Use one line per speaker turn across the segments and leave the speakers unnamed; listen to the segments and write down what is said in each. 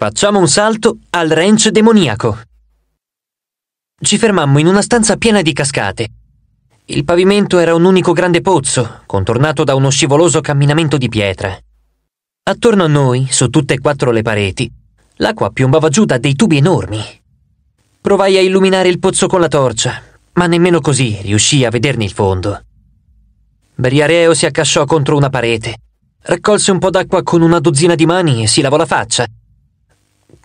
Facciamo un salto al ranch demoniaco. Ci fermammo in una stanza piena di cascate. Il pavimento era un unico grande pozzo, contornato da uno scivoloso camminamento di pietra. Attorno a noi, su tutte e quattro le pareti, l'acqua piombava giù da dei tubi enormi. Provai a illuminare il pozzo con la torcia, ma nemmeno così riuscii a vederne il fondo. Beriareo si accasciò contro una parete, raccolse un po' d'acqua con una dozzina di mani e si lavò la faccia,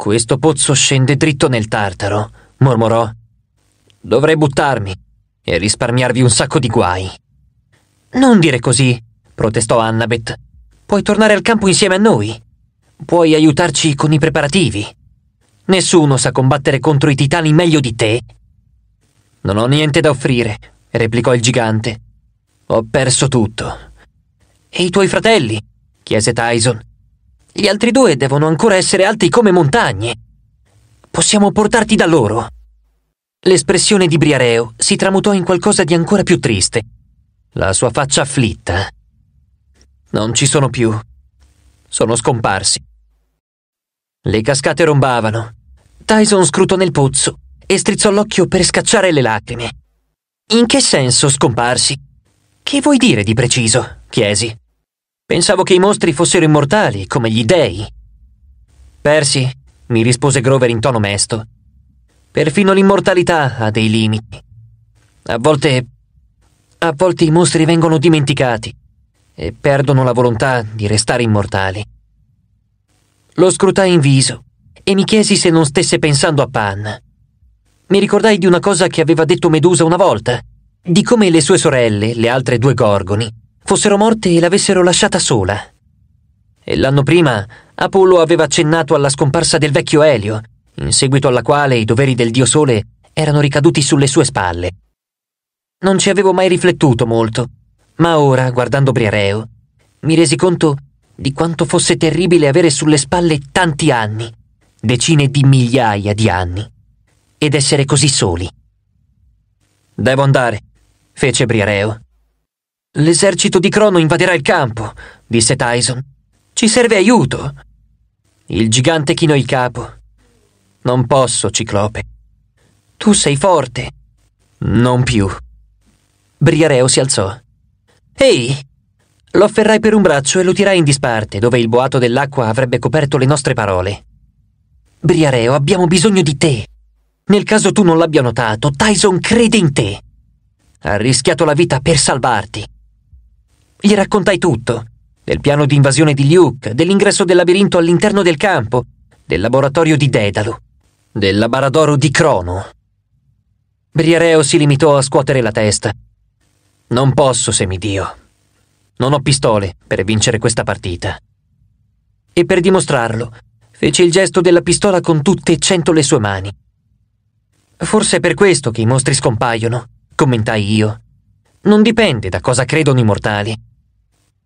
questo pozzo scende dritto nel tartaro, mormorò. Dovrei buttarmi e risparmiarvi un sacco di guai. Non dire così, protestò Annabeth. Puoi tornare al campo insieme a noi. Puoi aiutarci con i preparativi. Nessuno sa combattere contro i titani meglio di te. Non ho niente da offrire, replicò il gigante. Ho perso tutto. E i tuoi fratelli? chiese Tyson. Gli altri due devono ancora essere alti come montagne. Possiamo portarti da loro. L'espressione di Briareo si tramutò in qualcosa di ancora più triste. La sua faccia afflitta. Non ci sono più. Sono scomparsi. Le cascate rombavano. Tyson scrutò nel pozzo e strizzò l'occhio per scacciare le lacrime. In che senso scomparsi? Che vuoi dire di preciso? chiesi. Pensavo che i mostri fossero immortali, come gli dei. Percy, mi rispose Grover in tono mesto, perfino l'immortalità ha dei limiti. A volte... a volte i mostri vengono dimenticati e perdono la volontà di restare immortali. Lo scrutai in viso e mi chiesi se non stesse pensando a Pan. Mi ricordai di una cosa che aveva detto Medusa una volta, di come le sue sorelle, le altre due gorgoni, fossero morte e l'avessero lasciata sola. E l'anno prima Apollo aveva accennato alla scomparsa del vecchio Elio, in seguito alla quale i doveri del dio Sole erano ricaduti sulle sue spalle. Non ci avevo mai riflettuto molto, ma ora, guardando Briareo, mi resi conto di quanto fosse terribile avere sulle spalle tanti anni, decine di migliaia di anni, ed essere così soli. Devo andare, fece Briareo. L'esercito di Crono invaderà il campo, disse Tyson. Ci serve aiuto. Il gigante chinò il capo. Non posso, Ciclope. Tu sei forte. Non più. Briareo si alzò. Ehi! Lo afferrai per un braccio e lo tirai in disparte, dove il boato dell'acqua avrebbe coperto le nostre parole. Briareo, abbiamo bisogno di te. Nel caso tu non l'abbia notato, Tyson crede in te. Ha rischiato la vita per salvarti. Gli raccontai tutto, del piano di invasione di Luke, dell'ingresso del labirinto all'interno del campo, del laboratorio di Dedalo, del labaradoro di Crono. Briareo si limitò a scuotere la testa. Non posso, semidio. Non ho pistole per vincere questa partita. E per dimostrarlo, fece il gesto della pistola con tutte e cento le sue mani. Forse è per questo che i mostri scompaiono, commentai io. Non dipende da cosa credono i mortali.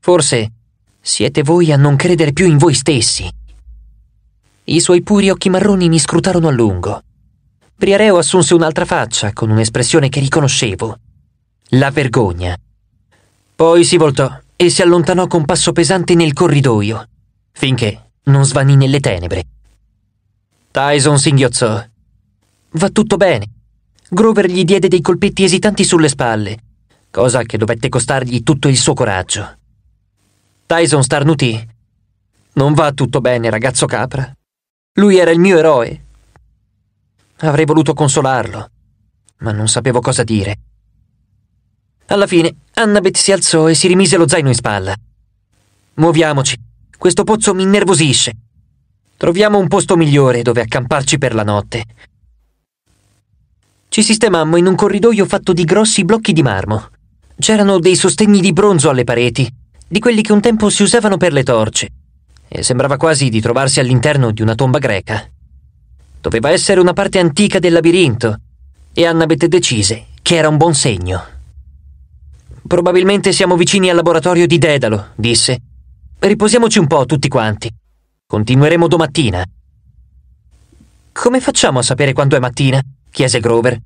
Forse siete voi a non credere più in voi stessi. I suoi puri occhi marroni mi scrutarono a lungo. Briareo assunse un'altra faccia con un'espressione che riconoscevo. La vergogna. Poi si voltò e si allontanò con passo pesante nel corridoio, finché non svanì nelle tenebre. Tyson singhiozzò. Va tutto bene. Grover gli diede dei colpetti esitanti sulle spalle, cosa che dovette costargli tutto il suo coraggio. Tyson starnutì. Non va tutto bene, ragazzo capra. Lui era il mio eroe. Avrei voluto consolarlo, ma non sapevo cosa dire. Alla fine, Annabeth si alzò e si rimise lo zaino in spalla. Muoviamoci, questo pozzo mi innervosisce. Troviamo un posto migliore dove accamparci per la notte. Ci sistemammo in un corridoio fatto di grossi blocchi di marmo. C'erano dei sostegni di bronzo alle pareti di quelli che un tempo si usavano per le torce, e sembrava quasi di trovarsi all'interno di una tomba greca. Doveva essere una parte antica del labirinto, e Annabeth decise che era un buon segno. Probabilmente siamo vicini al laboratorio di Dedalo, disse. Riposiamoci un po' tutti quanti. Continueremo domattina. Come facciamo a sapere quando è mattina? chiese Grover.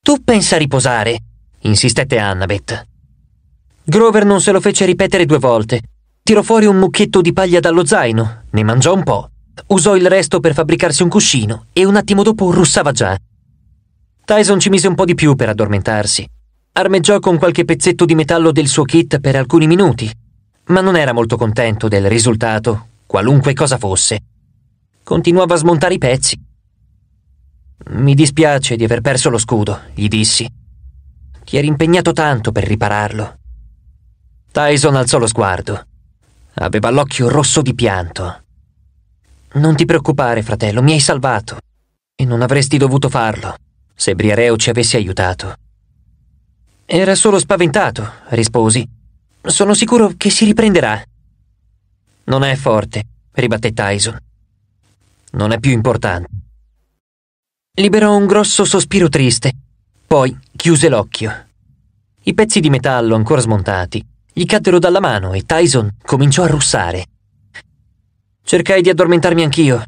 Tu pensa a riposare, insistette Annabeth. Grover non se lo fece ripetere due volte. Tirò fuori un mucchietto di paglia dallo zaino, ne mangiò un po', usò il resto per fabbricarsi un cuscino e un attimo dopo russava già. Tyson ci mise un po' di più per addormentarsi. Armeggiò con qualche pezzetto di metallo del suo kit per alcuni minuti, ma non era molto contento del risultato, qualunque cosa fosse. Continuava a smontare i pezzi. Mi dispiace di aver perso lo scudo, gli dissi. Ti eri impegnato tanto per ripararlo. Tyson alzò lo sguardo. Aveva l'occhio rosso di pianto. Non ti preoccupare, fratello, mi hai salvato. E non avresti dovuto farlo, se Briareo ci avesse aiutato. Era solo spaventato, risposi. Sono sicuro che si riprenderà. Non è forte, ribatté Tyson. Non è più importante. Liberò un grosso sospiro triste, poi chiuse l'occhio. I pezzi di metallo ancora smontati gli caddero dalla mano e Tyson cominciò a russare. Cercai di addormentarmi anch'io,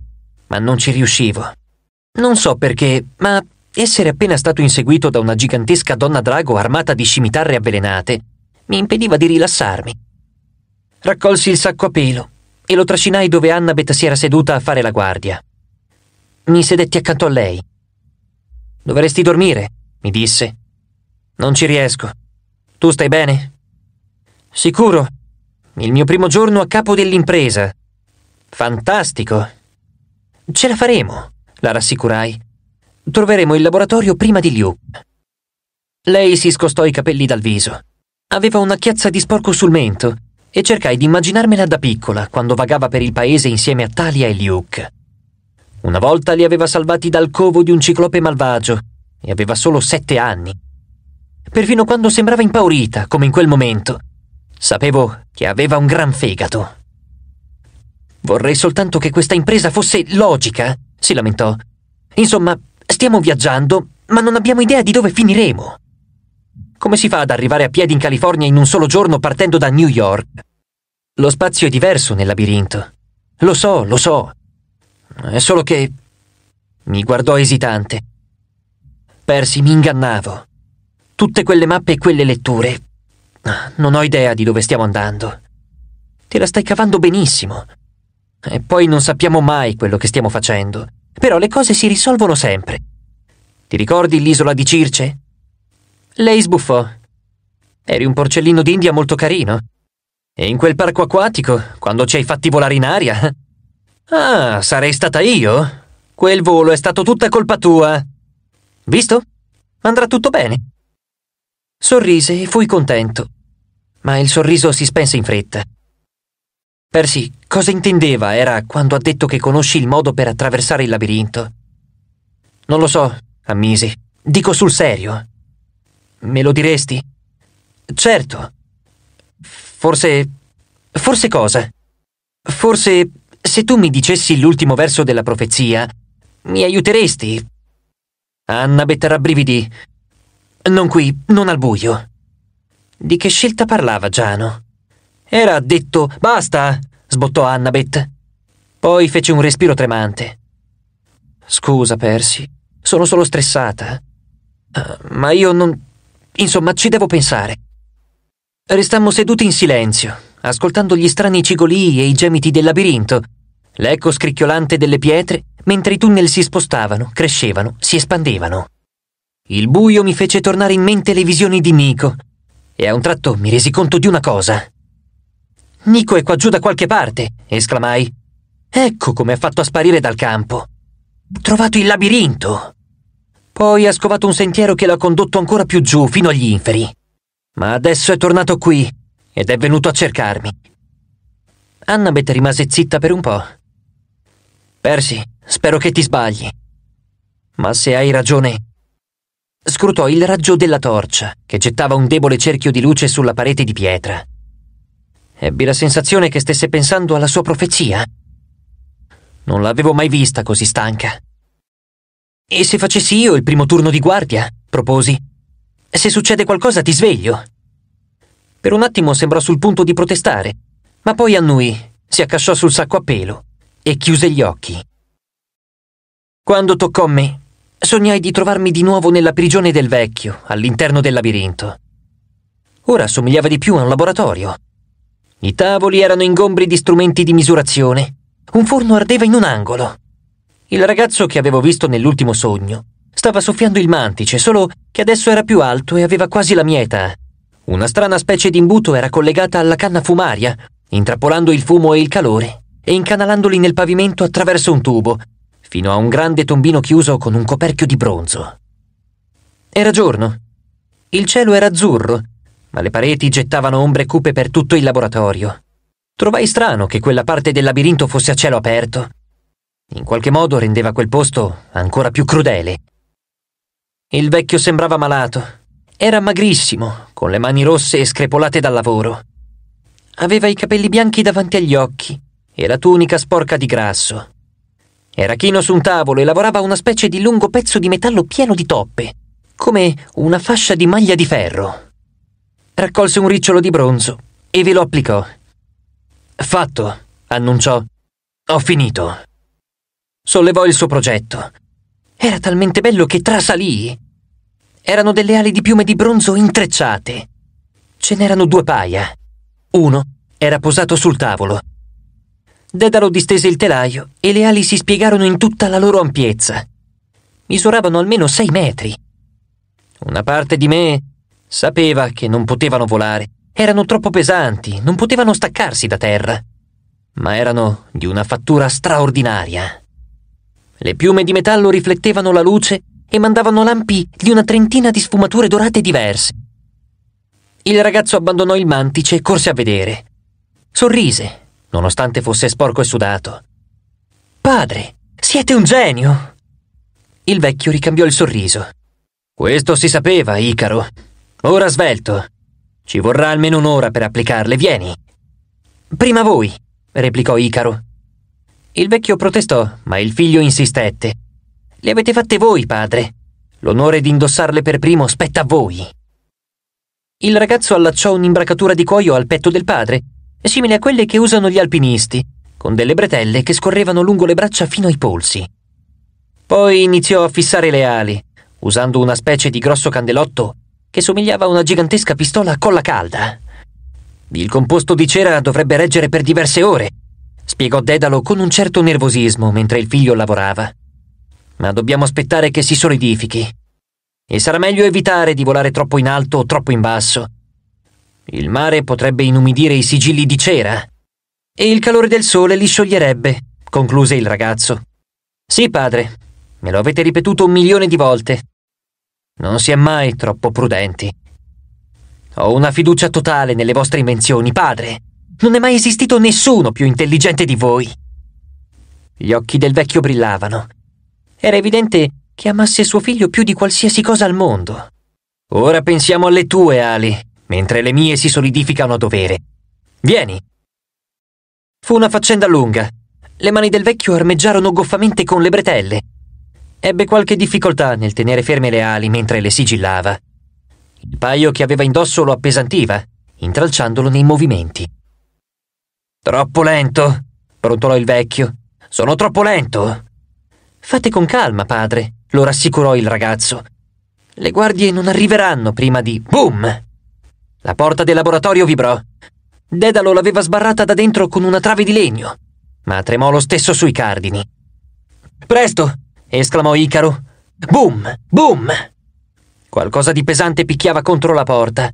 ma non ci riuscivo. Non so perché, ma essere appena stato inseguito da una gigantesca donna drago armata di scimitarre avvelenate mi impediva di rilassarmi. Raccolsi il sacco a pelo e lo trascinai dove Annabeth si era seduta a fare la guardia. Mi sedetti accanto a lei. Dovresti dormire, mi disse. Non ci riesco. Tu stai bene? Sicuro. Il mio primo giorno a capo dell'impresa. Fantastico. Ce la faremo, la rassicurai. Troveremo il laboratorio prima di Luke. Lei si scostò i capelli dal viso. Aveva una chiazza di sporco sul mento e cercai di immaginarmela da piccola quando vagava per il paese insieme a Talia e Luke. Una volta li aveva salvati dal covo di un ciclope malvagio e aveva solo sette anni. Perfino quando sembrava impaurita, come in quel momento, Sapevo che aveva un gran fegato. Vorrei soltanto che questa impresa fosse logica, si lamentò. Insomma, stiamo viaggiando, ma non abbiamo idea di dove finiremo. Come si fa ad arrivare a piedi in California in un solo giorno partendo da New York? Lo spazio è diverso nel labirinto. Lo so, lo so. È solo che... Mi guardò esitante. Persi, mi ingannavo. Tutte quelle mappe e quelle letture non ho idea di dove stiamo andando. Te la stai cavando benissimo. E poi non sappiamo mai quello che stiamo facendo. Però le cose si risolvono sempre. Ti ricordi l'isola di Circe? Lei sbuffò. Eri un porcellino d'India molto carino. E in quel parco acquatico, quando ci hai fatti volare in aria. Ah, sarei stata io? Quel volo è stato tutta colpa tua. Visto? Andrà tutto bene. Sorrise e fui contento, ma il sorriso si spense in fretta. Percy cosa intendeva era quando ha detto che conosci il modo per attraversare il labirinto. Non lo so, ammisi. Dico sul serio. Me lo diresti? Certo. Forse... Forse cosa? Forse se tu mi dicessi l'ultimo verso della profezia, mi aiuteresti. Annabeth rabbrividì non qui, non al buio. Di che scelta parlava Giano? Era detto basta, sbottò Annabeth. Poi fece un respiro tremante. Scusa, Percy, sono solo stressata. Uh, ma io non. Insomma, ci devo pensare. Restammo seduti in silenzio, ascoltando gli strani cigolii e i gemiti del labirinto, l'eco scricchiolante delle pietre, mentre i tunnel si spostavano, crescevano, si espandevano. Il buio mi fece tornare in mente le visioni di Nico e a un tratto mi resi conto di una cosa. Nico è qua giù da qualche parte, esclamai. Ecco come ha fatto a sparire dal campo. Trovato il labirinto. Poi ha scovato un sentiero che l'ha condotto ancora più giù, fino agli inferi. Ma adesso è tornato qui ed è venuto a cercarmi. Annabeth rimase zitta per un po'. Persi, spero che ti sbagli. Ma se hai ragione, Scrutò il raggio della torcia, che gettava un debole cerchio di luce sulla parete di pietra. Ebbi la sensazione che stesse pensando alla sua profezia. Non l'avevo mai vista così stanca. E se facessi io il primo turno di guardia? proposi. Se succede qualcosa ti sveglio. Per un attimo sembrò sul punto di protestare, ma poi annui, si accasciò sul sacco a pelo e chiuse gli occhi. Quando toccò a me, sognai di trovarmi di nuovo nella prigione del vecchio, all'interno del labirinto. Ora somigliava di più a un laboratorio. I tavoli erano ingombri di strumenti di misurazione. Un forno ardeva in un angolo. Il ragazzo che avevo visto nell'ultimo sogno stava soffiando il mantice, solo che adesso era più alto e aveva quasi la mia Una strana specie di imbuto era collegata alla canna fumaria, intrappolando il fumo e il calore e incanalandoli nel pavimento attraverso un tubo, fino a un grande tombino chiuso con un coperchio di bronzo. Era giorno. Il cielo era azzurro, ma le pareti gettavano ombre cupe per tutto il laboratorio. Trovai strano che quella parte del labirinto fosse a cielo aperto. In qualche modo rendeva quel posto ancora più crudele. Il vecchio sembrava malato. Era magrissimo, con le mani rosse e screpolate dal lavoro. Aveva i capelli bianchi davanti agli occhi e la tunica sporca di grasso. Era chino su un tavolo e lavorava una specie di lungo pezzo di metallo pieno di toppe, come una fascia di maglia di ferro. Raccolse un ricciolo di bronzo e ve lo applicò. Fatto, annunciò. Ho finito. Sollevò il suo progetto. Era talmente bello che trasalì. Erano delle ali di piume di bronzo intrecciate. Ce n'erano due paia. Uno era posato sul tavolo Dedalo distese il telaio e le ali si spiegarono in tutta la loro ampiezza. Misuravano almeno sei metri. Una parte di me sapeva che non potevano volare, erano troppo pesanti, non potevano staccarsi da terra, ma erano di una fattura straordinaria. Le piume di metallo riflettevano la luce e mandavano lampi di una trentina di sfumature dorate diverse. Il ragazzo abbandonò il mantice e corse a vedere. Sorrise nonostante fosse sporco e sudato. Padre, siete un genio! Il vecchio ricambiò il sorriso. Questo si sapeva, Icaro. Ora svelto. Ci vorrà almeno un'ora per applicarle, vieni. Prima voi, replicò Icaro. Il vecchio protestò, ma il figlio insistette. Le avete fatte voi, padre. L'onore di indossarle per primo spetta a voi. Il ragazzo allacciò un'imbracatura di cuoio al petto del padre simile a quelle che usano gli alpinisti, con delle bretelle che scorrevano lungo le braccia fino ai polsi. Poi iniziò a fissare le ali, usando una specie di grosso candelotto che somigliava a una gigantesca pistola a colla calda. Il composto di cera dovrebbe reggere per diverse ore, spiegò Dedalo con un certo nervosismo mentre il figlio lavorava. Ma dobbiamo aspettare che si solidifichi. E sarà meglio evitare di volare troppo in alto o troppo in basso il mare potrebbe inumidire i sigilli di cera. E il calore del sole li scioglierebbe, concluse il ragazzo. Sì, padre, me lo avete ripetuto un milione di volte. Non si è mai troppo prudenti. Ho una fiducia totale nelle vostre invenzioni, padre. Non è mai esistito nessuno più intelligente di voi. Gli occhi del vecchio brillavano. Era evidente che amasse suo figlio più di qualsiasi cosa al mondo. Ora pensiamo alle tue ali, mentre le mie si solidificano a dovere. Vieni. Fu una faccenda lunga. Le mani del vecchio armeggiarono goffamente con le bretelle. Ebbe qualche difficoltà nel tenere ferme le ali mentre le sigillava. Il paio che aveva indosso lo appesantiva, intralciandolo nei movimenti. Troppo lento, brontolò il vecchio. Sono troppo lento. Fate con calma, padre, lo rassicurò il ragazzo. Le guardie non arriveranno prima di... Boom! La porta del laboratorio vibrò. Dedalo l'aveva sbarrata da dentro con una trave di legno, ma tremò lo stesso sui cardini. Presto! esclamò Icaro. Boom! Boom! Qualcosa di pesante picchiava contro la porta.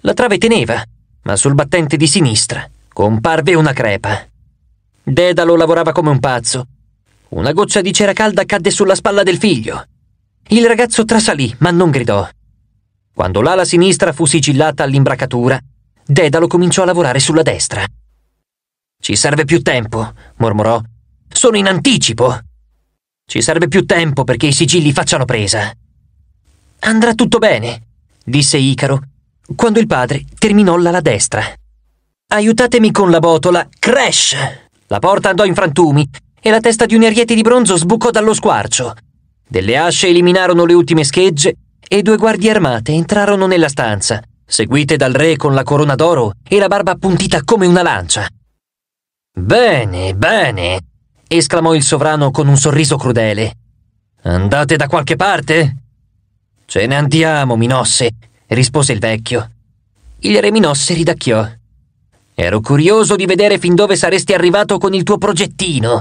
La trave teneva, ma sul battente di sinistra comparve una crepa. Dedalo lavorava come un pazzo. Una goccia di cera calda cadde sulla spalla del figlio. Il ragazzo trasalì, ma non gridò. Quando l'ala sinistra fu sigillata all'imbracatura, Dedalo cominciò a lavorare sulla destra. Ci serve più tempo, mormorò. Sono in anticipo. Ci serve più tempo perché i sigilli facciano presa. Andrà tutto bene, disse Icaro, quando il padre terminò l'ala destra. Aiutatemi con la botola. Crash! La porta andò in frantumi e la testa di un ariete di bronzo sbucò dallo squarcio. Delle asce eliminarono le ultime schegge e due guardie armate entrarono nella stanza, seguite dal re con la corona d'oro e la barba appuntita come una lancia. Bene, bene, esclamò il sovrano con un sorriso crudele. Andate da qualche parte? Ce ne andiamo, Minosse, rispose il vecchio. Il re Minosse ridacchiò. Ero curioso di vedere fin dove saresti arrivato con il tuo progettino,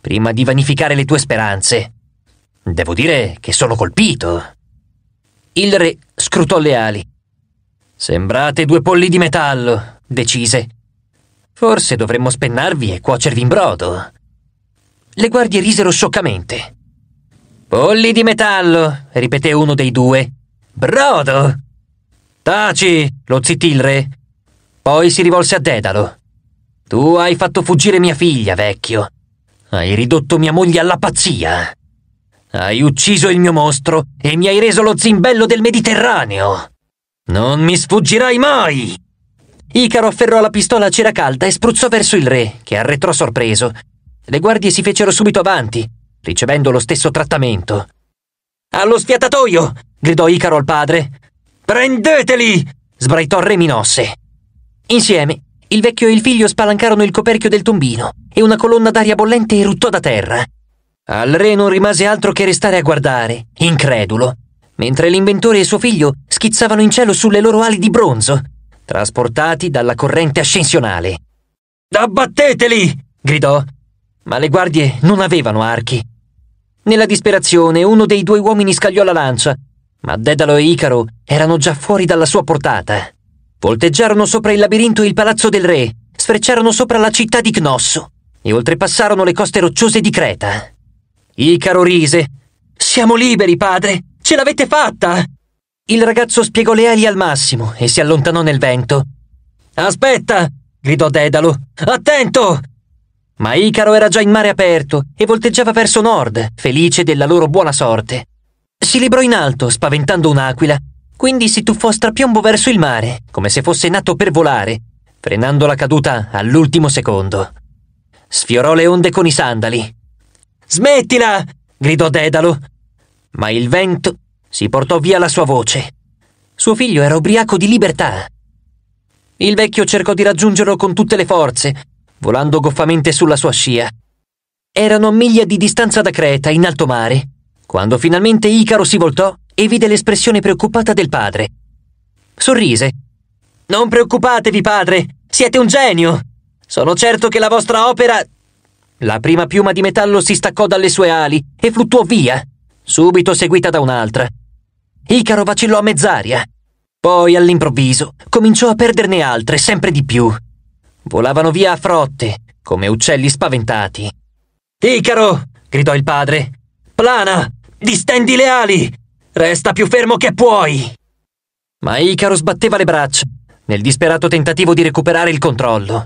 prima di vanificare le tue speranze. Devo dire che sono colpito. Il re scrutò le ali. Sembrate due polli di metallo, decise. Forse dovremmo spennarvi e cuocervi in brodo. Le guardie risero scioccamente. Polli di metallo, ripeté uno dei due. Brodo! Taci, lo zittì il re. Poi si rivolse a Dedalo. Tu hai fatto fuggire mia figlia, vecchio. Hai ridotto mia moglie alla pazzia. Hai ucciso il mio mostro e mi hai reso lo zimbello del Mediterraneo! Non mi sfuggirai mai! Icaro afferrò la pistola a cera calda e spruzzò verso il re, che arretrò sorpreso. Le guardie si fecero subito avanti, ricevendo lo stesso trattamento. Allo sfiatatoio! gridò Icaro al padre. Prendeteli! sbraitò Re Minosse. Insieme, il vecchio e il figlio spalancarono il coperchio del tombino e una colonna d'aria bollente eruttò da terra. Al re non rimase altro che restare a guardare, incredulo, mentre l'inventore e suo figlio schizzavano in cielo sulle loro ali di bronzo, trasportati dalla corrente ascensionale. Abbatteteli! gridò, ma le guardie non avevano archi. Nella disperazione uno dei due uomini scagliò la lancia, ma Dedalo e Icaro erano già fuori dalla sua portata. Volteggiarono sopra il labirinto e il palazzo del re, sfrecciarono sopra la città di Cnosso e oltrepassarono le coste rocciose di Creta. Icaro rise. Siamo liberi, padre! Ce l'avete fatta! Il ragazzo spiegò le ali al massimo e si allontanò nel vento. Aspetta! gridò Dedalo. Attento! Ma Icaro era già in mare aperto e volteggiava verso nord, felice della loro buona sorte. Si librò in alto, spaventando un'aquila, quindi si tuffò strapiombo verso il mare, come se fosse nato per volare, frenando la caduta all'ultimo secondo. Sfiorò le onde con i sandali. Smettila! gridò Dedalo. Ma il vento si portò via la sua voce. Suo figlio era ubriaco di libertà. Il vecchio cercò di raggiungerlo con tutte le forze, volando goffamente sulla sua scia. Erano a miglia di distanza da Creta, in alto mare, quando finalmente Icaro si voltò e vide l'espressione preoccupata del padre. Sorrise. Non preoccupatevi, padre, siete un genio. Sono certo che la vostra opera la prima piuma di metallo si staccò dalle sue ali e fluttuò via, subito seguita da un'altra. Icaro vacillò a mezz'aria. Poi, all'improvviso, cominciò a perderne altre, sempre di più. Volavano via a frotte, come uccelli spaventati. Icaro! gridò il padre. Plana! Distendi le ali! Resta più fermo che puoi! Ma Icaro sbatteva le braccia, nel disperato tentativo di recuperare il controllo.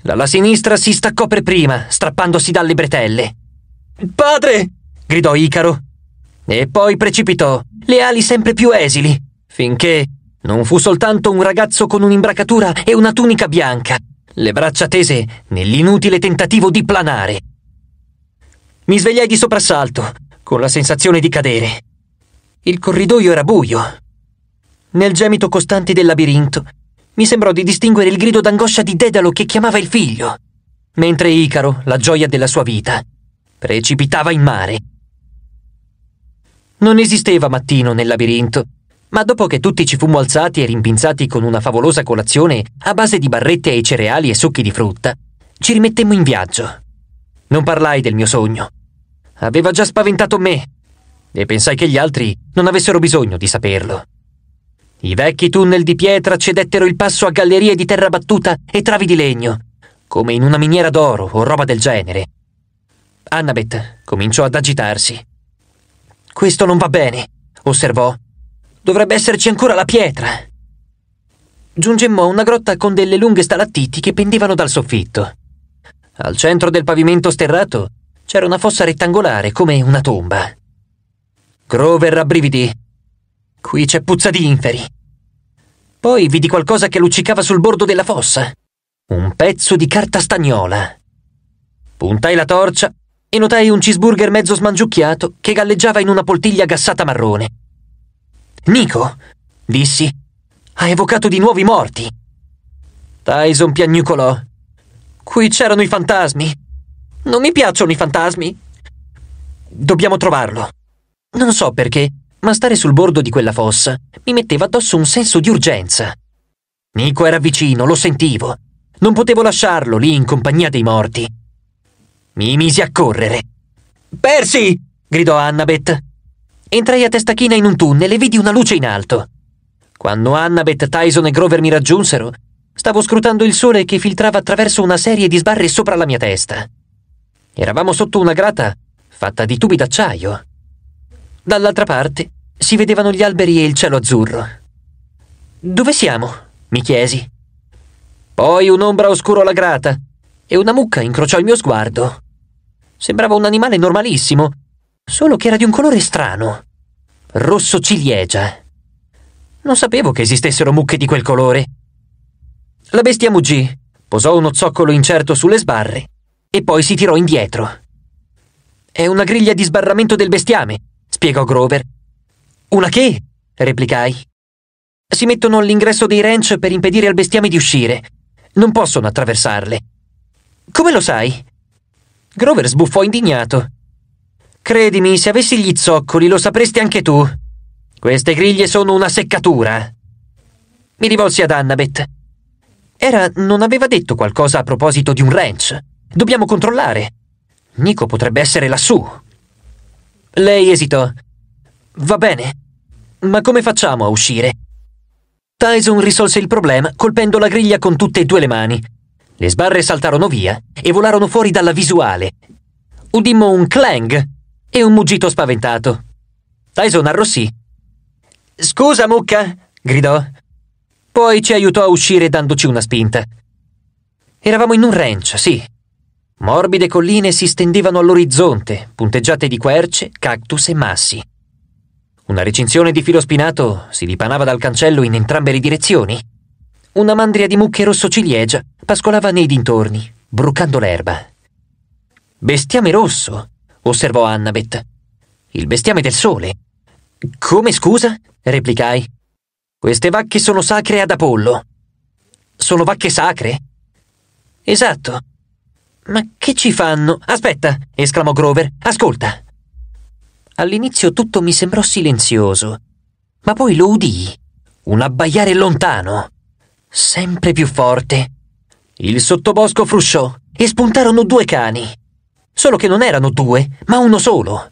Dalla sinistra si staccò per prima, strappandosi dalle bretelle. Padre! gridò Icaro. E poi precipitò, le ali sempre più esili, finché non fu soltanto un ragazzo con un'imbracatura e una tunica bianca, le braccia tese nell'inutile tentativo di planare. Mi svegliai di soprassalto, con la sensazione di cadere. Il corridoio era buio. Nel gemito costante del labirinto mi sembrò di distinguere il grido d'angoscia di Dedalo che chiamava il figlio, mentre Icaro, la gioia della sua vita, precipitava in mare. Non esisteva mattino nel labirinto, ma dopo che tutti ci fummo alzati e rimpinzati con una favolosa colazione a base di barrette e cereali e succhi di frutta, ci rimettemmo in viaggio. Non parlai del mio sogno. Aveva già spaventato me e pensai che gli altri non avessero bisogno di saperlo. I vecchi tunnel di pietra cedettero il passo a gallerie di terra battuta e travi di legno, come in una miniera d'oro o roba del genere. Annabeth cominciò ad agitarsi. Questo non va bene, osservò. Dovrebbe esserci ancora la pietra. Giungemmo a una grotta con delle lunghe stalattiti che pendevano dal soffitto. Al centro del pavimento sterrato c'era una fossa rettangolare come una tomba. Grover rabbrividì Qui c'è puzza di inferi. Poi vidi qualcosa che luccicava sul bordo della fossa. Un pezzo di carta stagnola. Puntai la torcia e notai un cheeseburger mezzo smangiucchiato che galleggiava in una poltiglia gassata marrone. Nico, dissi, ha evocato di nuovi morti. Tyson piagnucolò. Qui c'erano i fantasmi. Non mi piacciono i fantasmi. Dobbiamo trovarlo. Non so perché, ma stare sul bordo di quella fossa mi metteva addosso un senso di urgenza. Nico era vicino, lo sentivo. Non potevo lasciarlo lì in compagnia dei morti. Mi misi a correre. Persi! gridò Annabeth. Entrai a testa china in un tunnel e vidi una luce in alto. Quando Annabeth, Tyson e Grover mi raggiunsero, stavo scrutando il sole che filtrava attraverso una serie di sbarre sopra la mia testa. Eravamo sotto una grata fatta di tubi d'acciaio. Dall'altra parte si vedevano gli alberi e il cielo azzurro. Dove siamo? mi chiesi. Poi un'ombra oscurò la grata e una mucca incrociò il mio sguardo. Sembrava un animale normalissimo, solo che era di un colore strano, rosso ciliegia. Non sapevo che esistessero mucche di quel colore. La bestia muggì, posò uno zoccolo incerto sulle sbarre e poi si tirò indietro. È una griglia di sbarramento del bestiame, spiegò Grover. Una che? replicai. Si mettono all'ingresso dei ranch per impedire al bestiame di uscire. Non possono attraversarle. Come lo sai? Grover sbuffò indignato. Credimi, se avessi gli zoccoli lo sapresti anche tu. Queste griglie sono una seccatura. Mi rivolsi ad Annabeth. Era non aveva detto qualcosa a proposito di un ranch. Dobbiamo controllare. Nico potrebbe essere lassù. Lei esitò. Va bene, ma come facciamo a uscire? Tyson risolse il problema colpendo la griglia con tutte e due le mani. Le sbarre saltarono via e volarono fuori dalla visuale. Udimmo un clang e un muggito spaventato. Tyson arrossì. Scusa, mucca! gridò. Poi ci aiutò a uscire dandoci una spinta. Eravamo in un ranch, sì, Morbide colline si stendevano all'orizzonte, punteggiate di querce, cactus e massi. Una recinzione di filo spinato si dipanava dal cancello in entrambe le direzioni. Una mandria di mucche rosso ciliegia pascolava nei dintorni, brucando l'erba. Bestiame rosso, osservò Annabeth. Il bestiame del sole. Come scusa? replicai. Queste vacche sono sacre ad Apollo. Sono vacche sacre? Esatto, ma che ci fanno? Aspetta! esclamò Grover. Ascolta! All'inizio tutto mi sembrò silenzioso, ma poi lo udii. Un abbaiare lontano, sempre più forte. Il sottobosco frusciò e spuntarono due cani. Solo che non erano due, ma uno solo.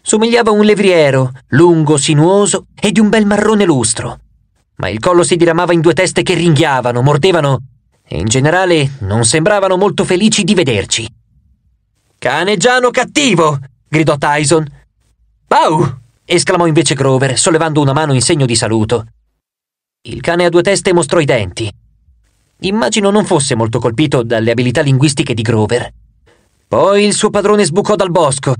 Somigliava a un levriero, lungo, sinuoso e di un bel marrone lustro. Ma il collo si diramava in due teste che ringhiavano, mordevano e in generale non sembravano molto felici di vederci. Caneggiano cattivo! gridò Tyson. Pau! esclamò invece Grover, sollevando una mano in segno di saluto. Il cane a due teste mostrò i denti. Immagino non fosse molto colpito dalle abilità linguistiche di Grover. Poi il suo padrone sbucò dal bosco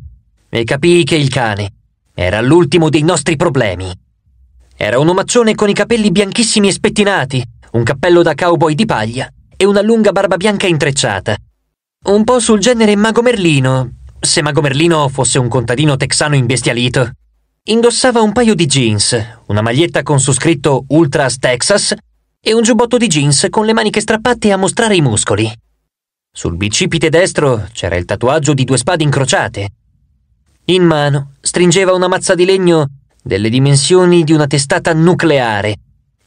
e capii che il cane era l'ultimo dei nostri problemi. Era un omaccione con i capelli bianchissimi e spettinati, un cappello da cowboy di paglia e una lunga barba bianca intrecciata. Un po' sul genere Mago Merlino, se Mago Merlino fosse un contadino texano imbestialito. Indossava un paio di jeans, una maglietta con su scritto Ultras Texas e un giubbotto di jeans con le maniche strappate a mostrare i muscoli. Sul bicipite destro c'era il tatuaggio di due spade incrociate. In mano stringeva una mazza di legno delle dimensioni di una testata nucleare,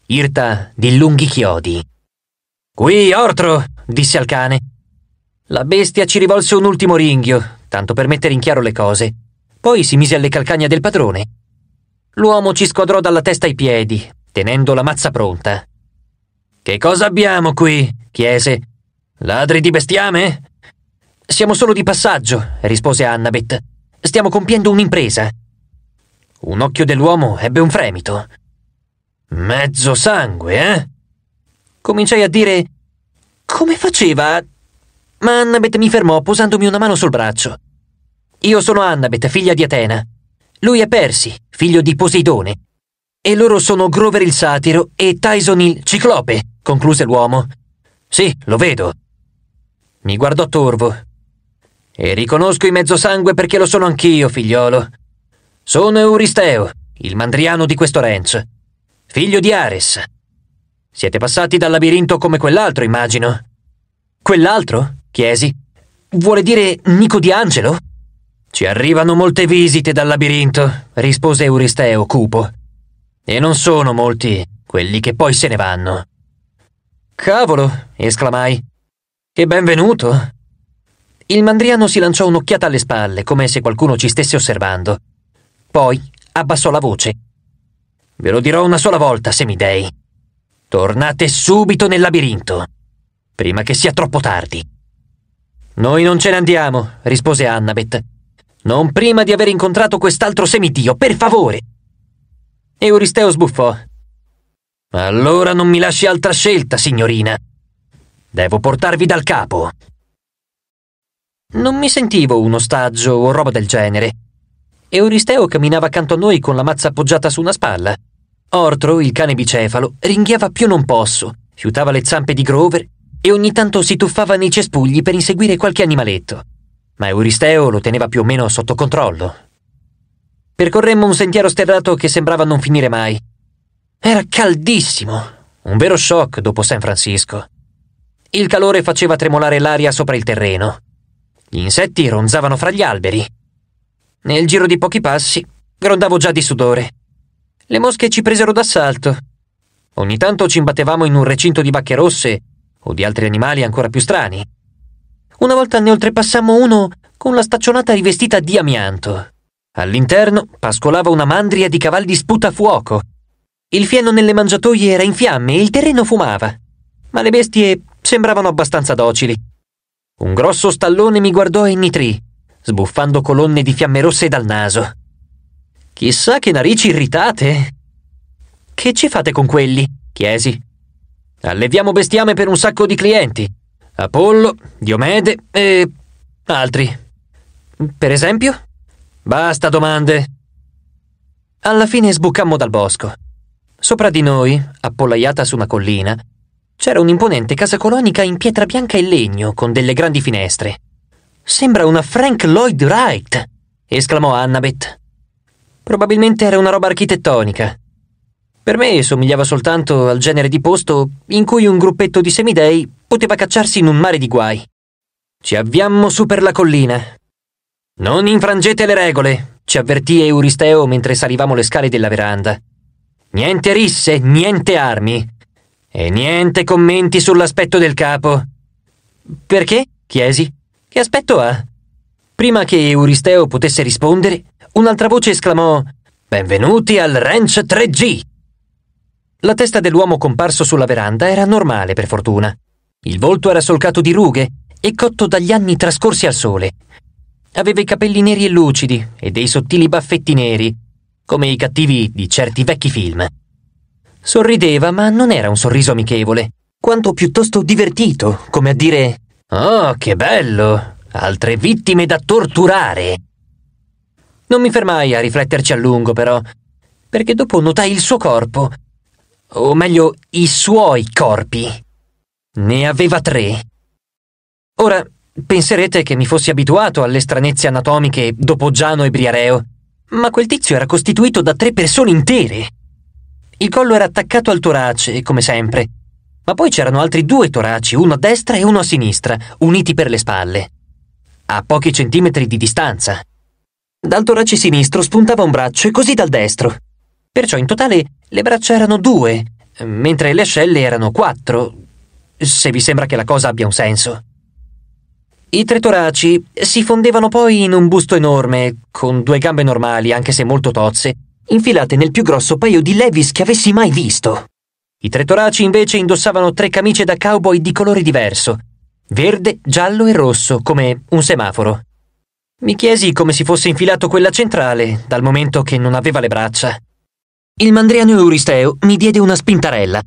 irta di lunghi chiodi. Qui, Ortro! disse al cane. La bestia ci rivolse un ultimo ringhio, tanto per mettere in chiaro le cose. Poi si mise alle calcagna del padrone. L'uomo ci squadrò dalla testa ai piedi, tenendo la mazza pronta. Che cosa abbiamo qui? chiese. Ladri di bestiame? Siamo solo di passaggio, rispose Annabeth. Stiamo compiendo un'impresa. Un occhio dell'uomo ebbe un fremito. Mezzo sangue, eh? Cominciai a dire come faceva? Ma Annabeth mi fermò posandomi una mano sul braccio. Io sono Annabeth, figlia di Atena. Lui è Persi, figlio di Poseidone. E loro sono Grover il satiro e Tyson il ciclope, concluse l'uomo. Sì, lo vedo. Mi guardò torvo. E riconosco i mezzosangue perché lo sono anch'io, figliolo. Sono Euristeo, il mandriano di questo ranch. Figlio di Ares, siete passati dal labirinto come quell'altro, immagino. Quell'altro? chiesi. Vuole dire Nico di Angelo? Ci arrivano molte visite dal labirinto, rispose Euristeo cupo. E non sono molti quelli che poi se ne vanno. Cavolo, esclamai. E benvenuto. Il mandriano si lanciò un'occhiata alle spalle, come se qualcuno ci stesse osservando. Poi abbassò la voce. Ve lo dirò una sola volta, semidei. Tornate subito nel labirinto, prima che sia troppo tardi. Noi non ce ne andiamo, rispose Annabeth. Non prima di aver incontrato quest'altro semidio, per favore. Euristeo sbuffò. Allora non mi lasci altra scelta, signorina. Devo portarvi dal capo. Non mi sentivo un ostaggio o roba del genere. Euristeo camminava accanto a noi con la mazza appoggiata su una spalla. Ortro, il cane bicefalo, ringhiava più non posso, fiutava le zampe di Grover e ogni tanto si tuffava nei cespugli per inseguire qualche animaletto. Ma Euristeo lo teneva più o meno sotto controllo. Percorremmo un sentiero sterrato che sembrava non finire mai. Era caldissimo, un vero shock dopo San Francisco. Il calore faceva tremolare l'aria sopra il terreno. Gli insetti ronzavano fra gli alberi. Nel giro di pochi passi grondavo già di sudore. Le mosche ci presero d'assalto. Ogni tanto ci imbattevamo in un recinto di bacche rosse o di altri animali ancora più strani. Una volta ne oltrepassammo uno con la staccionata rivestita di amianto. All'interno pascolava una mandria di cavalli sputafuoco. Il fieno nelle mangiatoie era in fiamme e il terreno fumava, ma le bestie sembravano abbastanza docili. Un grosso stallone mi guardò e nitrì, sbuffando colonne di fiamme rosse dal naso. Chissà che narici irritate. Che ci fate con quelli? chiesi. Alleviamo bestiame per un sacco di clienti. Apollo, Diomede e altri. Per esempio? Basta domande. Alla fine sbucammo dal bosco. Sopra di noi, appollaiata su una collina, c'era un'imponente casa colonica in pietra bianca e legno con delle grandi finestre. Sembra una Frank Lloyd Wright! esclamò Annabeth. Probabilmente era una roba architettonica. Per me somigliava soltanto al genere di posto in cui un gruppetto di semidei poteva cacciarsi in un mare di guai. Ci avviammo su per la collina. Non infrangete le regole, ci avvertì Euristeo mentre salivamo le scale della veranda. Niente risse, niente armi. E niente commenti sull'aspetto del capo. Perché? chiesi. Che aspetto ha? Prima che Euristeo potesse rispondere, un'altra voce esclamò Benvenuti al Ranch 3G. La testa dell'uomo comparso sulla veranda era normale, per fortuna. Il volto era solcato di rughe e cotto dagli anni trascorsi al sole. Aveva i capelli neri e lucidi e dei sottili baffetti neri, come i cattivi di certi vecchi film. Sorrideva, ma non era un sorriso amichevole, quanto piuttosto divertito, come a dire Oh, che bello! Altre vittime da torturare! Non mi fermai a rifletterci a lungo, però, perché dopo notai il suo corpo, o meglio i suoi corpi. Ne aveva tre. Ora, penserete che mi fossi abituato alle stranezze anatomiche dopo Giano e Briareo, ma quel tizio era costituito da tre persone intere. Il collo era attaccato al torace, come sempre, ma poi c'erano altri due toraci, uno a destra e uno a sinistra, uniti per le spalle, a pochi centimetri di distanza. Dal torace sinistro spuntava un braccio e così dal destro. Perciò in totale le braccia erano due, mentre le ascelle erano quattro, se vi sembra che la cosa abbia un senso. I tre toraci si fondevano poi in un busto enorme, con due gambe normali, anche se molto tozze, infilate nel più grosso paio di levis che avessi mai visto. I tre toraci invece indossavano tre camicie da cowboy di colore diverso, verde, giallo e rosso, come un semaforo. Mi chiesi come si fosse infilato quella centrale, dal momento che non aveva le braccia. Il mandriano Euristeo mi diede una spintarella.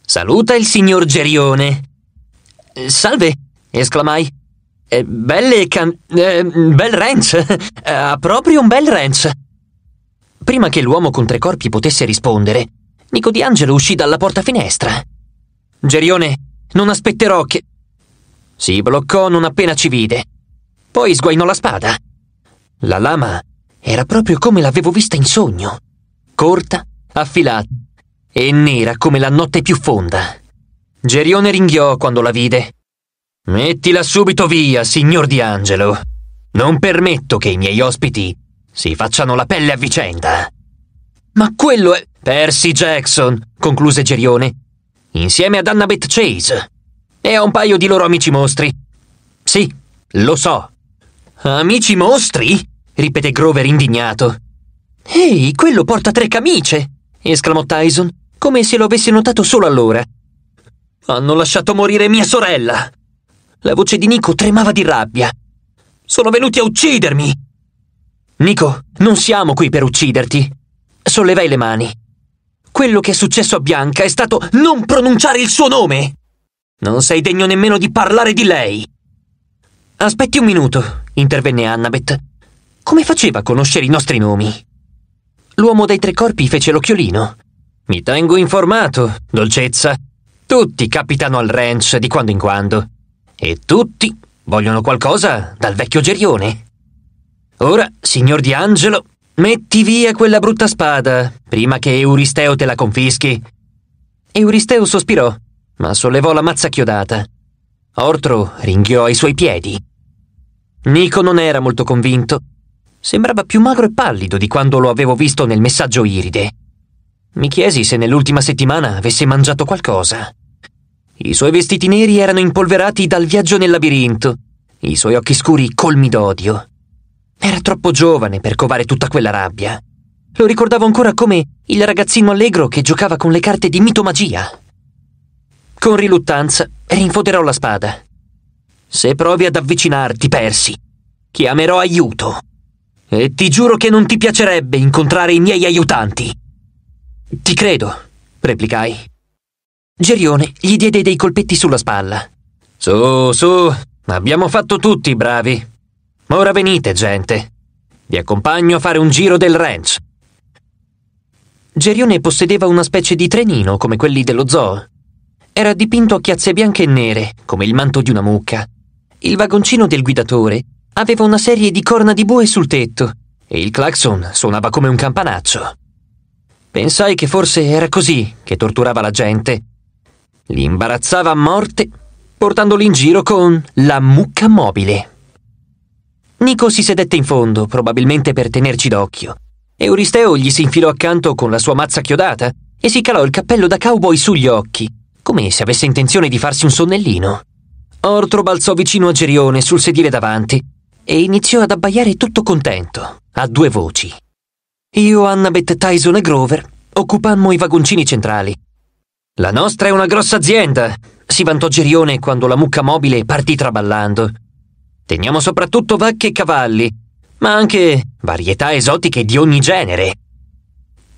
Saluta il signor Gerione. Salve, esclamai. Eh, belle can... Eh, bel ranch! Eh, ha proprio un bel ranch! Prima che l'uomo con tre corpi potesse rispondere, Nico Di Angelo uscì dalla porta finestra. Gerione, non aspetterò che... Si bloccò non appena ci vide. Poi sguainò la spada. La lama era proprio come l'avevo vista in sogno, corta, affilata e nera come la notte più fonda. Gerione ringhiò quando la vide. Mettila subito via, signor Di Angelo. Non permetto che i miei ospiti si facciano la pelle a vicenda. Ma quello è. Percy Jackson, concluse Gerione, insieme ad Annabeth Chase. E a un paio di loro amici mostri. Sì, lo so, Amici mostri? ripete Grover indignato. Ehi, quello porta tre camicie! esclamò Tyson, come se lo avesse notato solo allora. Hanno lasciato morire mia sorella! La voce di Nico tremava di rabbia. Sono venuti a uccidermi! Nico, non siamo qui per ucciderti. Sollevai le mani. Quello che è successo a Bianca è stato non pronunciare il suo nome! Non sei degno nemmeno di parlare di lei! Aspetti un minuto, intervenne Annabeth. Come faceva a conoscere i nostri nomi? L'uomo dai tre corpi fece l'occhiolino. Mi tengo informato, dolcezza. Tutti capitano al ranch di quando in quando. E tutti vogliono qualcosa dal vecchio gerione. Ora, signor Di Angelo, metti via quella brutta spada, prima che Euristeo te la confischi. Euristeo sospirò, ma sollevò la mazza chiodata. Ortro ringhiò ai suoi piedi. Nico non era molto convinto. Sembrava più magro e pallido di quando lo avevo visto nel messaggio iride. Mi chiesi se nell'ultima settimana avesse mangiato qualcosa. I suoi vestiti neri erano impolverati dal viaggio nel labirinto, i suoi occhi scuri colmi d'odio. Era troppo giovane per covare tutta quella rabbia. Lo ricordavo ancora come il ragazzino allegro che giocava con le carte di mitomagia. Con riluttanza rinfoderò la spada. Se provi ad avvicinarti, persi. Chiamerò aiuto. E ti giuro che non ti piacerebbe incontrare i miei aiutanti. Ti credo, replicai. Gerione gli diede dei colpetti sulla spalla. Su, su, abbiamo fatto tutti bravi. Ora venite, gente. Vi accompagno a fare un giro del ranch. Gerione possedeva una specie di trenino come quelli dello zoo. Era dipinto a chiazze bianche e nere, come il manto di una mucca, il vagoncino del guidatore aveva una serie di corna di bue sul tetto e il clacson suonava come un campanaccio. Pensai che forse era così che torturava la gente. Li imbarazzava a morte portandoli in giro con la mucca mobile. Nico si sedette in fondo, probabilmente per tenerci d'occhio. Euristeo gli si infilò accanto con la sua mazza chiodata e si calò il cappello da cowboy sugli occhi, come se avesse intenzione di farsi un sonnellino. Ortro balzò vicino a Gerione sul sedile davanti e iniziò ad abbaiare tutto contento, a due voci. Io, Annabeth, Tyson e Grover occupammo i vagoncini centrali. La nostra è una grossa azienda, si vantò Gerione quando la mucca mobile partì traballando. Teniamo soprattutto vacche e cavalli, ma anche varietà esotiche di ogni genere.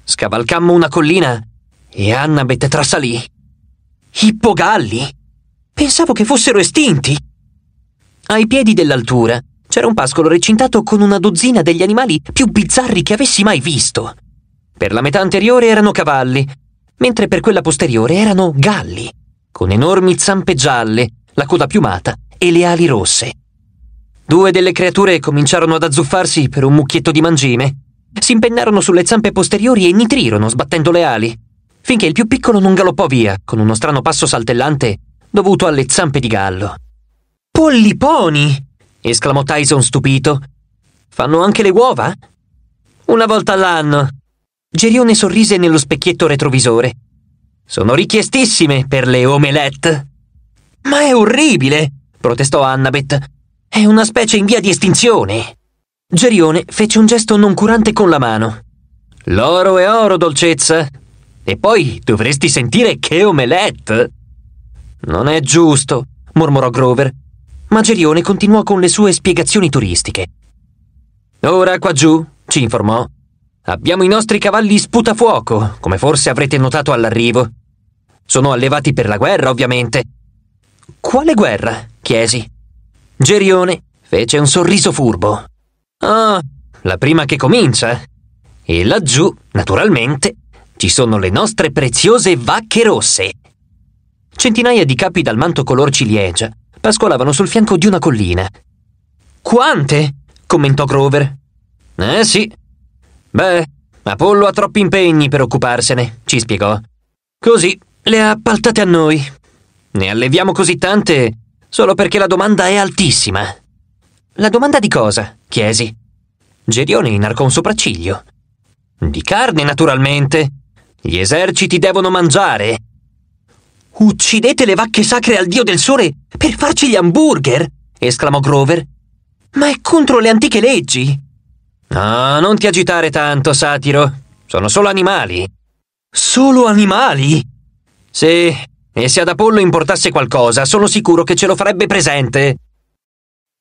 Scavalcammo una collina e Annabeth trasalì. Ippogalli! Pensavo che fossero estinti. Ai piedi dell'altura c'era un pascolo recintato con una dozzina degli animali più bizzarri che avessi mai visto. Per la metà anteriore erano cavalli, mentre per quella posteriore erano galli, con enormi zampe gialle, la coda piumata e le ali rosse. Due delle creature cominciarono ad azzuffarsi per un mucchietto di mangime. Si impennarono sulle zampe posteriori e nitrirono sbattendo le ali, finché il più piccolo non galoppò via, con uno strano passo saltellante, dovuto alle zampe di gallo. Polliponi! esclamò Tyson stupito. Fanno anche le uova? Una volta all'anno. Gerione sorrise nello specchietto retrovisore. Sono richiestissime per le omelette. Ma è orribile! protestò Annabeth. È una specie in via di estinzione. Gerione fece un gesto noncurante con la mano. L'oro è oro, dolcezza. E poi dovresti sentire che omelette! Non è giusto, mormorò Grover, ma Gerione continuò con le sue spiegazioni turistiche. Ora qua giù, ci informò, abbiamo i nostri cavalli sputafuoco, come forse avrete notato all'arrivo. Sono allevati per la guerra, ovviamente. Quale guerra? chiesi. Gerione fece un sorriso furbo. Ah, la prima che comincia. E laggiù, naturalmente, ci sono le nostre preziose vacche rosse. Centinaia di capi dal manto color ciliegia pascolavano sul fianco di una collina. Quante? commentò Grover. Eh sì. Beh, Apollo ha troppi impegni per occuparsene, ci spiegò. Così le ha appaltate a noi. Ne alleviamo così tante solo perché la domanda è altissima. La domanda di cosa? chiesi. Gerione inarcò un sopracciglio. Di carne, naturalmente. Gli eserciti devono mangiare, Uccidete le vacche sacre al dio del sole per farci gli hamburger? esclamò Grover. Ma è contro le antiche leggi. No, non ti agitare tanto, satiro. Sono solo animali. Solo animali? Sì, e se ad Apollo importasse qualcosa, sono sicuro che ce lo farebbe presente.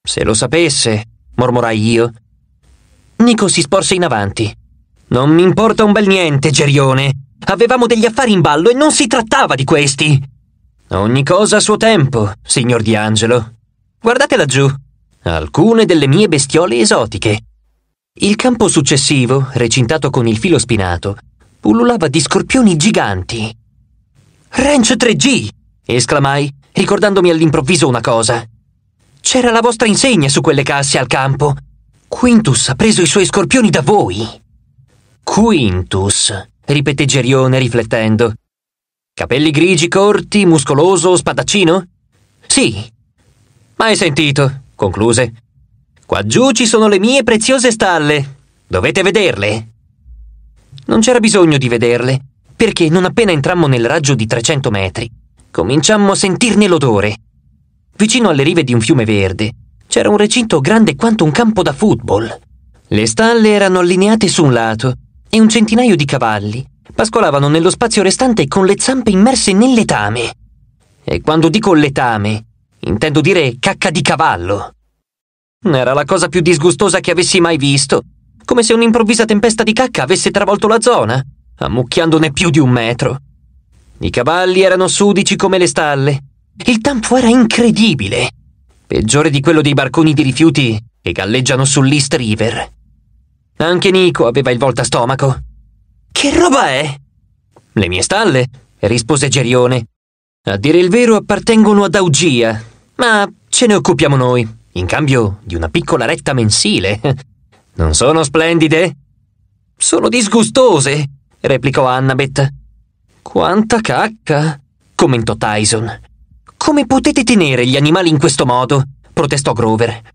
Se lo sapesse, mormorai io. Nico si sporse in avanti. Non mi importa un bel niente, Gerione. Avevamo degli affari in ballo e non si trattava di questi. Ogni cosa a suo tempo, signor Di Angelo. Guardate laggiù. Alcune delle mie bestiole esotiche. Il campo successivo, recintato con il filo spinato, pullulava di scorpioni giganti. Ranch 3G! esclamai, ricordandomi all'improvviso una cosa. C'era la vostra insegna su quelle casse al campo. Quintus ha preso i suoi scorpioni da voi. Quintus, ripeté Gerione riflettendo. Capelli grigi corti, muscoloso, spadaccino? Sì. Mai sentito, concluse. Qua giù ci sono le mie preziose stalle. Dovete vederle. Non c'era bisogno di vederle, perché non appena entrammo nel raggio di 300 metri, cominciammo a sentirne l'odore. Vicino alle rive di un fiume verde c'era un recinto grande quanto un campo da football. Le stalle erano allineate su un lato e un centinaio di cavalli pascolavano nello spazio restante con le zampe immerse nel letame. E quando dico letame, intendo dire cacca di cavallo. Era la cosa più disgustosa che avessi mai visto, come se un'improvvisa tempesta di cacca avesse travolto la zona, ammucchiandone più di un metro. I cavalli erano sudici come le stalle. Il tanfo era incredibile, peggiore di quello dei barconi di rifiuti che galleggiano sull'East River. Anche Nico aveva il volta stomaco. Che roba è? Le mie stalle, rispose Gerione. A dire il vero appartengono ad Augia, ma ce ne occupiamo noi, in cambio di una piccola retta mensile. Non sono splendide? Sono disgustose, replicò Annabeth. Quanta cacca, commentò Tyson. Come potete tenere gli animali in questo modo? protestò Grover.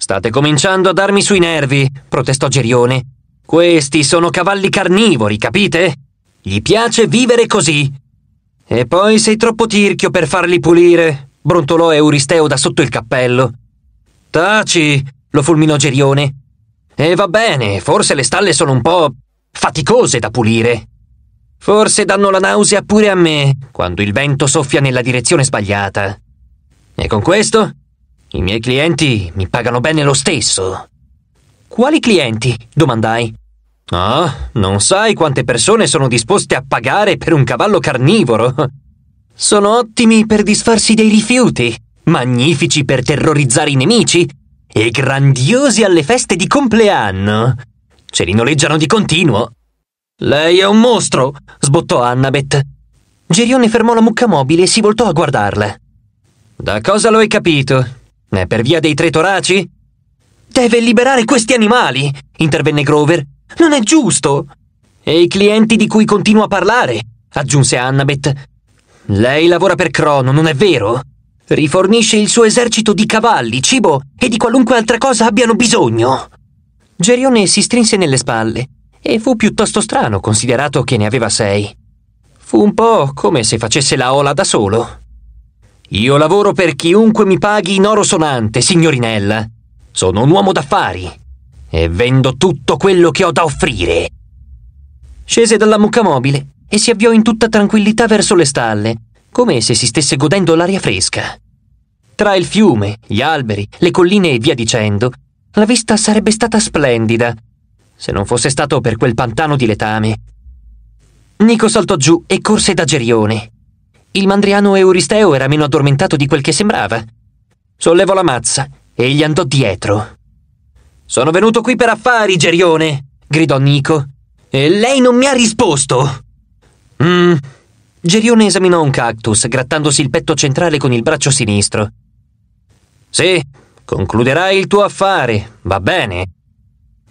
State cominciando a darmi sui nervi, protestò Gerione. Questi sono cavalli carnivori, capite? Gli piace vivere così. E poi sei troppo tirchio per farli pulire, brontolò Euristeo da sotto il cappello. Taci, lo fulminò Gerione. E va bene, forse le stalle sono un po' faticose da pulire. Forse danno la nausea pure a me, quando il vento soffia nella direzione sbagliata. E con questo i miei clienti mi pagano bene lo stesso. Quali clienti? domandai. Ah, non sai quante persone sono disposte a pagare per un cavallo carnivoro? Sono ottimi per disfarsi dei rifiuti, magnifici per terrorizzare i nemici e grandiosi alle feste di compleanno. Ce li noleggiano di continuo. Lei è un mostro, sbottò Annabeth. Gerione fermò la mucca mobile e si voltò a guardarla. Da cosa lo hai capito? È eh, per via dei tre toraci? Deve liberare questi animali, intervenne Grover. Non è giusto. E i clienti di cui continua a parlare, aggiunse Annabeth. Lei lavora per Crono, non è vero? Rifornisce il suo esercito di cavalli, cibo e di qualunque altra cosa abbiano bisogno. Gerione si strinse nelle spalle e fu piuttosto strano considerato che ne aveva sei. Fu un po' come se facesse la ola da solo. Io lavoro per chiunque mi paghi in oro sonante, signorinella. Sono un uomo d'affari e vendo tutto quello che ho da offrire. Scese dalla mucca mobile e si avviò in tutta tranquillità verso le stalle, come se si stesse godendo l'aria fresca. Tra il fiume, gli alberi, le colline e via dicendo, la vista sarebbe stata splendida, se non fosse stato per quel pantano di letame. Nico saltò giù e corse da Gerione il mandriano Euristeo era meno addormentato di quel che sembrava. Sollevò la mazza e gli andò dietro. Sono venuto qui per affari, Gerione! gridò Nico. E lei non mi ha risposto! Mmm. Gerione esaminò un cactus, grattandosi il petto centrale con il braccio sinistro. Sì, concluderai il tuo affare, va bene.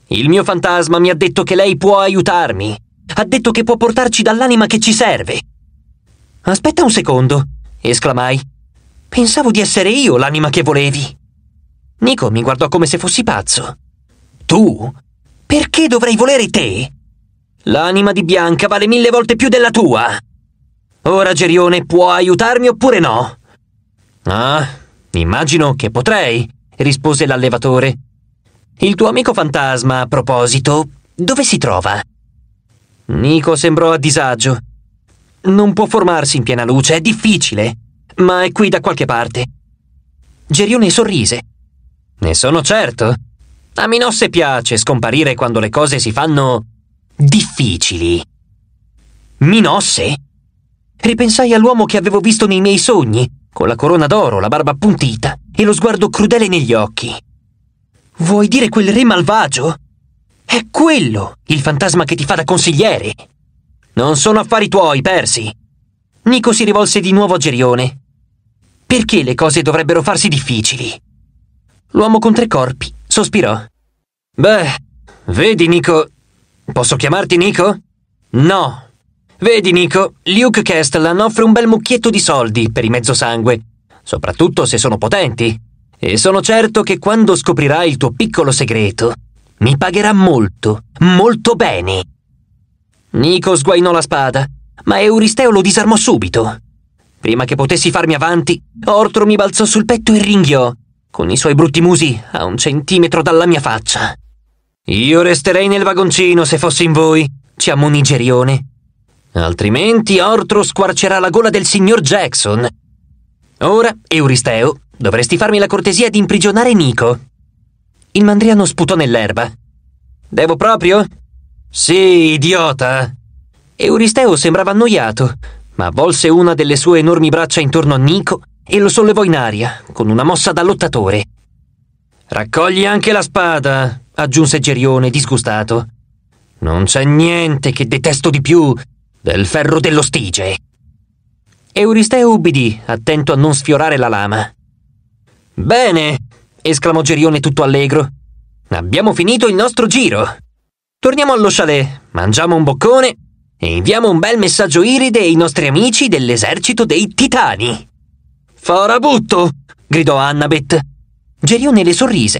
Il mio fantasma mi ha detto che lei può aiutarmi. Ha detto che può portarci dall'anima che ci serve. Aspetta un secondo, esclamai. Pensavo di essere io l'anima che volevi. Nico mi guardò come se fossi pazzo. Tu? Perché dovrei volere te? L'anima di Bianca vale mille volte più della tua. Ora Gerione può aiutarmi oppure no? Ah, immagino che potrei, rispose l'allevatore. Il tuo amico fantasma, a proposito, dove si trova? Nico sembrò a disagio non può formarsi in piena luce, è difficile, ma è qui da qualche parte. Gerione sorrise. Ne sono certo. A Minosse piace scomparire quando le cose si fanno difficili. Minosse? Ripensai all'uomo che avevo visto nei miei sogni, con la corona d'oro, la barba appuntita e lo sguardo crudele negli occhi. Vuoi dire quel re malvagio? È quello il fantasma che ti fa da consigliere, non sono affari tuoi, Persi. Nico si rivolse di nuovo a Gerione. Perché le cose dovrebbero farsi difficili? L'uomo con tre corpi sospirò. Beh, vedi Nico... Posso chiamarti Nico? No. Vedi Nico, Luke Castellan offre un bel mucchietto di soldi per i mezzosangue, soprattutto se sono potenti. E sono certo che quando scoprirai il tuo piccolo segreto, mi pagherà molto, molto bene. Nico sguainò la spada, ma Euristeo lo disarmò subito. Prima che potessi farmi avanti, Ortro mi balzò sul petto e ringhiò, con i suoi brutti musi a un centimetro dalla mia faccia. Io resterei nel vagoncino se fossi in voi, ci ammonì Gerione. Altrimenti Ortro squarcerà la gola del signor Jackson. Ora, Euristeo, dovresti farmi la cortesia di imprigionare Nico. Il mandriano sputò nell'erba. Devo proprio? Sì, idiota! Euristeo sembrava annoiato, ma volse una delle sue enormi braccia intorno a Nico e lo sollevò in aria, con una mossa da lottatore. Raccogli anche la spada, aggiunse Gerione, disgustato. Non c'è niente che detesto di più del ferro dello stige. Euristeo ubbidì, attento a non sfiorare la lama. Bene, esclamò Gerione tutto allegro. Abbiamo finito il nostro giro. Torniamo allo chalet, mangiamo un boccone e inviamo un bel messaggio iride ai nostri amici dell'esercito dei titani. Farabutto! gridò Annabeth. Gerione le sorrise.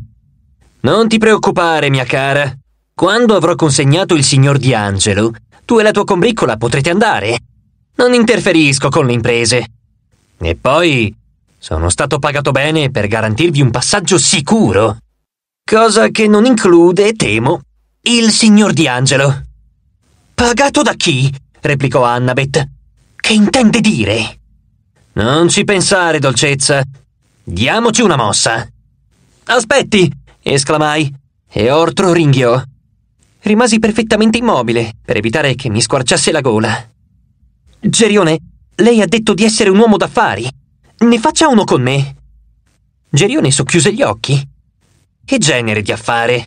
Non ti preoccupare, mia cara. Quando avrò consegnato il signor Di Angelo, tu e la tua combriccola potrete andare. Non interferisco con le imprese. E poi sono stato pagato bene per garantirvi un passaggio sicuro. Cosa che non include, temo, il signor Di Angelo. Pagato da chi? replicò Annabeth. Che intende dire? Non ci pensare, dolcezza. Diamoci una mossa. Aspetti! esclamai, e Ortro ringhiò. Rimasi perfettamente immobile per evitare che mi squarciasse la gola. Gerione, lei ha detto di essere un uomo d'affari. Ne faccia uno con me. Gerione socchiuse gli occhi. Che genere di affare?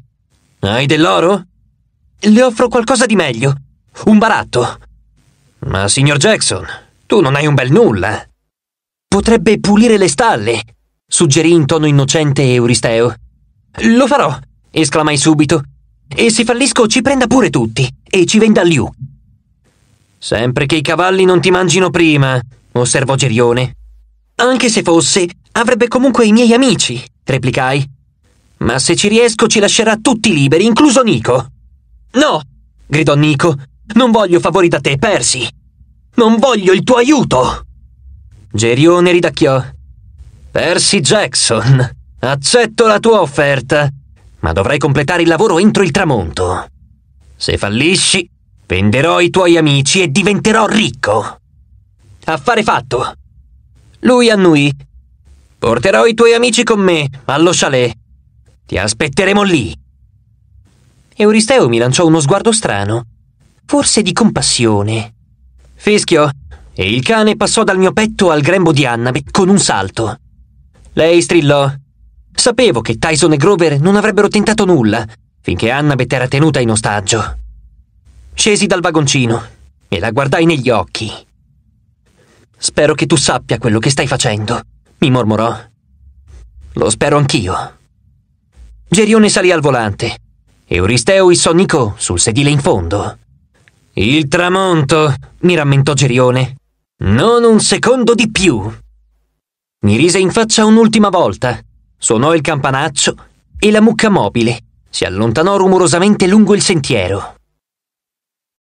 Hai dell'oro? Le offro qualcosa di meglio. Un baratto. Ma, signor Jackson, tu non hai un bel nulla. Potrebbe pulire le stalle, suggerì in tono innocente Euristeo. Lo farò, esclamai subito. E se fallisco ci prenda pure tutti e ci venda Liu. Sempre che i cavalli non ti mangino prima, osservò Gerione. Anche se fosse, avrebbe comunque i miei amici, replicai. Ma se ci riesco ci lascerà tutti liberi, incluso Nico. No! gridò Nico. Non voglio favori da te, Percy! Non voglio il tuo aiuto! Gerione ridacchiò. Percy Jackson, accetto la tua offerta, ma dovrai completare il lavoro entro il tramonto. Se fallisci, venderò i tuoi amici e diventerò ricco. Affare fatto. Lui annui. Porterò i tuoi amici con me allo chalet. Ti aspetteremo lì. Euristeo mi lanciò uno sguardo strano, forse di compassione. Fischio, e il cane passò dal mio petto al grembo di Annabeth con un salto. Lei strillò. Sapevo che Tyson e Grover non avrebbero tentato nulla finché Annabeth era tenuta in ostaggio. Scesi dal vagoncino e la guardai negli occhi. Spero che tu sappia quello che stai facendo, mi mormorò. Lo spero anch'io. Gerione salì al volante Euristeo issonicò sul sedile in fondo. Il tramonto, mi rammentò Gerione. Non un secondo di più. Mi rise in faccia un'ultima volta, suonò il campanaccio e la mucca mobile si allontanò rumorosamente lungo il sentiero.